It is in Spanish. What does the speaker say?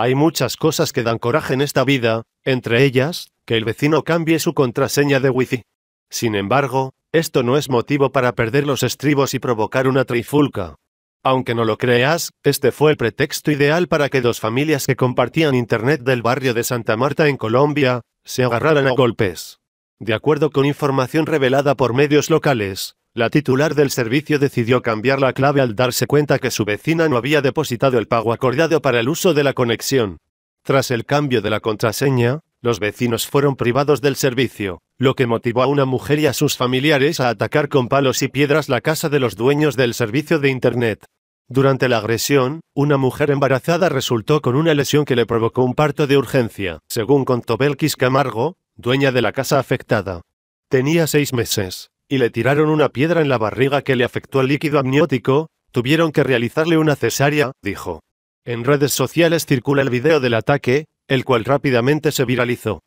Hay muchas cosas que dan coraje en esta vida, entre ellas, que el vecino cambie su contraseña de wifi. Sin embargo, esto no es motivo para perder los estribos y provocar una trifulca. Aunque no lo creas, este fue el pretexto ideal para que dos familias que compartían internet del barrio de Santa Marta en Colombia, se agarraran a golpes. De acuerdo con información revelada por medios locales, la titular del servicio decidió cambiar la clave al darse cuenta que su vecina no había depositado el pago acordado para el uso de la conexión. Tras el cambio de la contraseña, los vecinos fueron privados del servicio, lo que motivó a una mujer y a sus familiares a atacar con palos y piedras la casa de los dueños del servicio de Internet. Durante la agresión, una mujer embarazada resultó con una lesión que le provocó un parto de urgencia, según contó Belkis Camargo, dueña de la casa afectada. Tenía seis meses y le tiraron una piedra en la barriga que le afectó al líquido amniótico, tuvieron que realizarle una cesárea, dijo. En redes sociales circula el video del ataque, el cual rápidamente se viralizó.